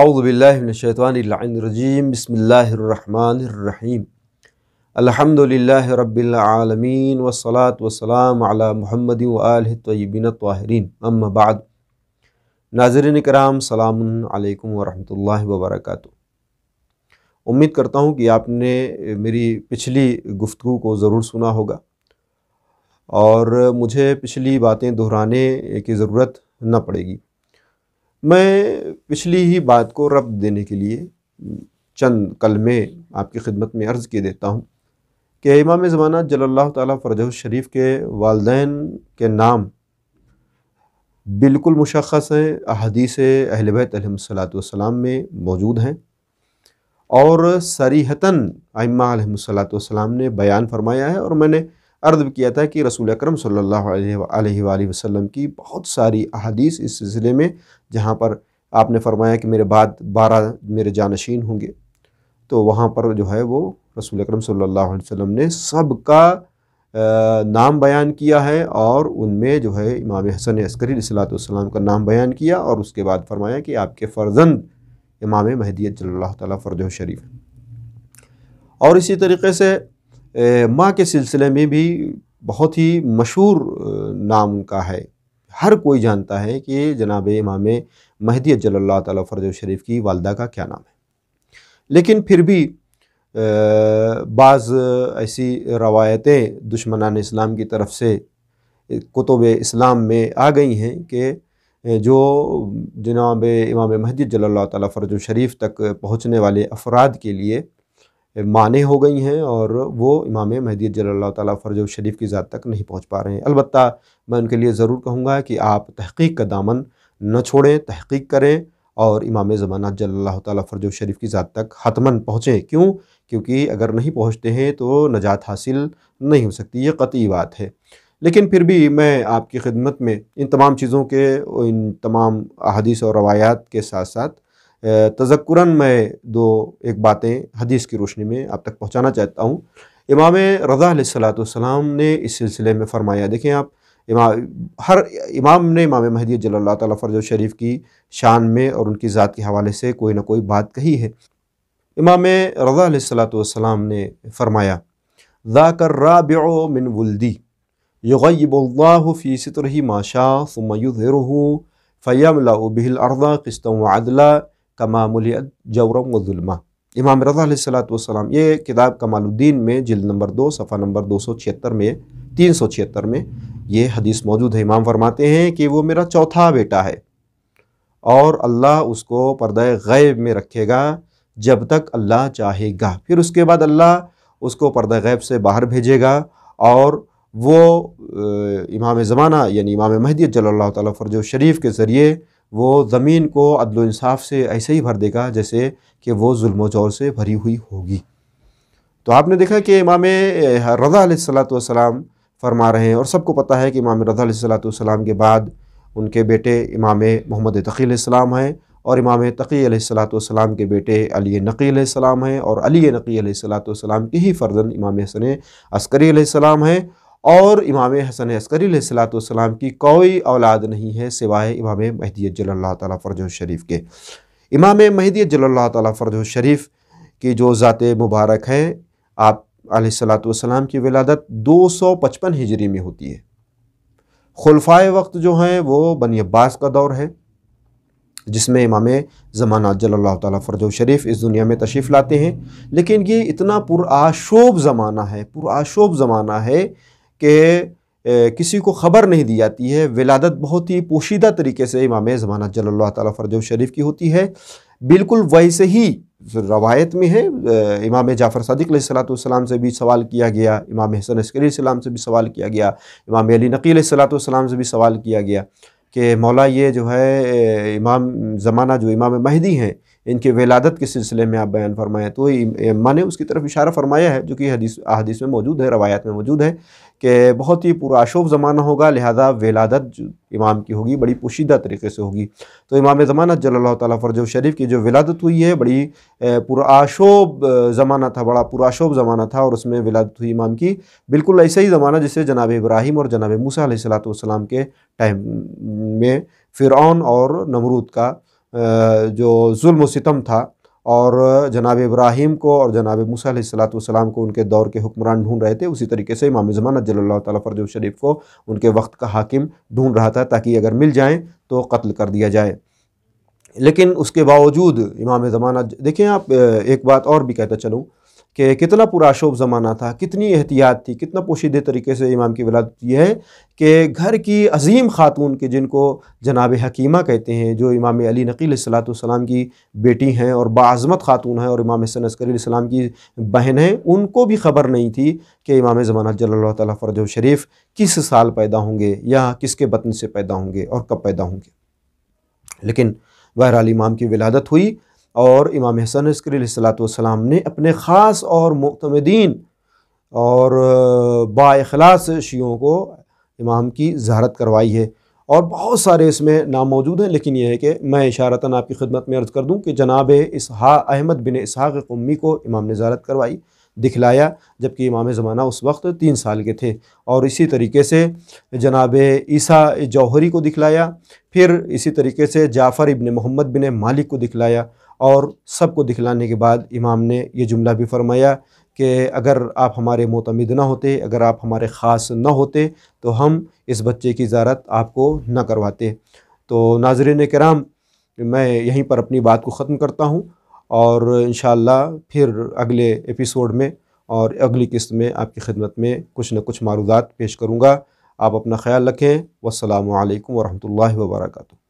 अउज़बिल्लिनशैतवानरजीम बसमीम अल्हम्दुलिल्लाह रब्बिल वसलात वसलाम अला महमद आलि तय्यबिन ताहरीन नाजरन कराम सलामकम वरहल वबरक उम्मीद करता हूँ कि आपने मेरी पिछली गुफ्तु को ज़रूर सुना होगा और मुझे पिछली बातें दोहराने की ज़रूरत न पड़ेगी मैं पिछली ही बात को रब देने के लिए चंद कल में आपकी खिदमत में अर्ज़ किए देता हूँ कि इमाम ज़माना जल्ला तरज शरीफ के वालदेन के नाम बिल्कुल मुशख़स हैं अदीस अहलबैत सलाम में मौजूद हैं और सरीहतन अम्मा सलाम ने बयान फरमाया है और मैंने अर्ज़ किया था कि रसूल अक्रम वसल्लम की बहुत सारी अहदीस इस सिलसिले में जहाँ पर आपने फरमाया कि मेरे बाद बारह मेरे जानशीन होंगे तो वहाँ पर जो है वो रसूल अक्रम वसल्लम ने सब का नाम बयान किया है और उनमें जो है इमाम हसन अस्करी सलाम का नाम बयान किया और उसके बाद फरमाया कि आपके फ़र्जंद इमाम महदियत सल्ला तर्ज शरीफ और इसी तरीके से माँ के सिलसिले में भी बहुत ही मशहूर नाम उनका है हर कोई जानता है कि जनाब इमाम महदी जल्ला तर्ज शरीफ की वालदा का क्या नाम है लेकिन फिर भी बाज़ ऐसी रवायतें दुश्मनान इस्लाम की तरफ से कुतुब इस्लाम में आ गई हैं कि जो जनाब इमाम महदी जल्ला तर्ज शरीफ तक पहुँचने वाले अफराद के लिए माने हो गई हैं और वो इमाम महदी जल्ला तर्ज शरीफ की ज़ात तक नहीं पहुँच पा रहे हैं अलबत् मैं उनके लिए ज़रूर कहूँगा कि आप तहकीक का दामन न छोड़ें तहकीक करें और इमाम ज़माना जल्ला फर्जो शरीफ की ज़ात तक हतमन पहुँचें क्यों क्योंकि अगर नहीं पहुँचते हैं तो नजात हासिल नहीं हो सकती ये कतई बात है लेकिन फिर भी मैं आपकी खिदमत में इन तमाम चीज़ों के इन तमाम अहदीस और रवायात के साथ साथ तजक्रन मैं दो एक बातें हदीस की रोशनी में आप तक पहुँचाना चाहता हूँ इमाम रज़ा सलाम ने इस सिलसिले में फरमाया देखें आप इमाम हर इमाम ने इमाम महदी जल्ला तरज शरीफ की शान में और उनकी ज़ात के हवाले से कोई ना कोई बात कही है इमाम रज़ा सलाम ने फरमाया ज़ाकर राबिओ मिन वल्दी युगबल्लाफ़ी सतरही माशा सुमयुज़रहू फ़यमला बिहिल अरदा किस्तों अदला कमामुलियत व जुल्मा इमाम रजा सलाम ये किताब कमालुद्दीन में जिल्द नंबर दो सफ़ा नंबर दो सौ छिहत्तर में तीन सौ छिहत्तर में ये हदीस मौजूद है इमाम फरमाते हैं कि वो मेरा चौथा बेटा है और अल्लाह उसको पर्दे गैब में रखेगा जब तक अल्लाह चाहेगा फिर उसके बाद अल्लाह उसको पर्दे गैब से बाहर भेजेगा और वो इमाम ज़माना यानी इमाम महदी जल्ला तफरज शरीफ के ज़रिए वो ज़मीन को अदलानसाफ़ से ऐसे ही भर देगा जैसे कि वो जुल्म ज़ोर से भरी हुई होगी तो आपने देखा कि इमाम रज़ा सलाम फरमा रहे हैं और सबको पता है कि इमाम रज़ा सलाम के बाद उनके बेटे इमाम मोहम्मद तकी सलाम हैं और इमाम तकी सलाम के बेटे अली नकी सलाम हैं और अली नकी सलाम के ही फ़र्जन इमाम हसन अस्करी सलाम हैं और इमाम हसन अस्करी सलाम की कोई औलाद नहीं है सिवाय इमाम महदी जल्ला तर्ज शरीफ के इमाम महदी जल्ला तरज शरीफ की जो ज़ात मुबारक हैं आप सलाम की विलादत 255 हिजरी में होती है खुलफाए वक्त जो हैं वो बनी अब्बास का दौर है जिसमें इमाम ज़माना जल्ला तरज शरीफ इस दुनिया में तशरीफ़ लाते हैं लेकिन ये इतना पुराशोब ज़माना है पुराशोब ज़माना है कि किसी को ख़बर नहीं दी जाती है विलादत बहुत ही पोशीदा तरीके से इमाम ज़माना जल्ला तर्ज शरीफ की होती है बिल्कुल वैसे ही रवायत में है इमाम जाफ़र सदक सलाम से भी सवाल किया गया इमाम हसन अस्करी सलाम से भी सवाल किया गया इमाम अली नकील सलाम से भी सवाल किया गया कि मौला ये जो है इमाम ज़माना जो इमाम महदी हैं इनके विलादत के सिलसिले में आप बयान फरमाएँ तो अम्मा ने उसकी तरफ इशारा फरमाया है जो कि हदीस अदीस में मौजूद है रवायात में मौजूद है कि बहुत ही पुराशोभ ज़माना होगा लिहाजा वलादत इमाम की होगी बड़ी पोशीदा तरीके से होगी तो इमाम ज़मानत जल्ला तर्ज शरीफ की जो विलादत हुई है बड़ी पुराशोभ ज़माना था बड़ा पुराशोभ ज़माना था और उसमें विलादत हुई इमाम की बिल्कुल ऐसा ही ज़माना जिसे जनाब इब्राहिम और जनाब मूसा सलात के टाइम में फ़िरौन और नमरूद का जो जुल्म सितम था और जनाब इब्राहिम को और जनाब मूसा सलाम को उनके दौर के हुक्मरान ढूंढ रहे थे उसी तरीके से इमाम ज़मानत जल्ला तफरज शरीफ को उनके वक्त का हाकिम ढूंढ रहा था ताकि अगर मिल जाएँ तो कत्ल कर दिया जाए लेकिन उसके बावजूद इमाम ज़मानत देखें आप एक बात और भी कहता चलूँ कि कितना पुराशोभ ज़माना था कितनी एहतियात थी कितना पोशीदे तरीके से इमाम की वलादत यह है कि घर की अजीम खातून के जिनको जनाब हकीमा कहते हैं जो इमाम अली नकील सलाम की बेटी हैं और बाज़मत खातून हैं और इमाम हसन अस्करीम की बहन हैं उनको भी खबर नहीं थी कि इमाम ज़माना जल्ला तरज शरीफ किस साल पैदा होंगे या किसके बतन से पैदा होंगे और कब पैदा होंगे लेकिन बहरहाल इमाम की विलादत हुई और इमाम हसन इसकरी ने अपने ख़ास और मतमदीन और बाखलास शियों को इमाम की जहारत करवाई है और बहुत सारे इसमें नाम मौजूद हैं लेकिन यह है कि मैं इशारता आपकी खिदमत में अर्ज़ कर दूँ कि जनाब इसहा अहमद बिन इसहाक़ कुम्मी को इमाम ने जहारत करवाई दिखलाया जबकि इमाम ज़माना उस वक्त तीन साल के थे और इसी तरीके से जनाब ईसा जौहरी को दिखलाया फिर इसी तरीके से जाफ़र इबन मोहम्मद बिन मालिक को दिखलाया और सबको दिखलाने के बाद इमाम ने यह जुमला भी फरमाया कि अगर आप हमारे मोतमद ना होते अगर आप हमारे ख़ास न होते तो हम इस बच्चे की ज़ारत आपको न करवाते तो नाजरन कराम मैं यहीं पर अपनी बात को ख़त्म करता हूँ और इन फिर अगले एपिसोड में और अगली किस्त में आपकी खिदमत में कुछ न कुछ मारूदात पेश करूँगा आप अपना ख्याल रखें वालकम वरहमल वर्का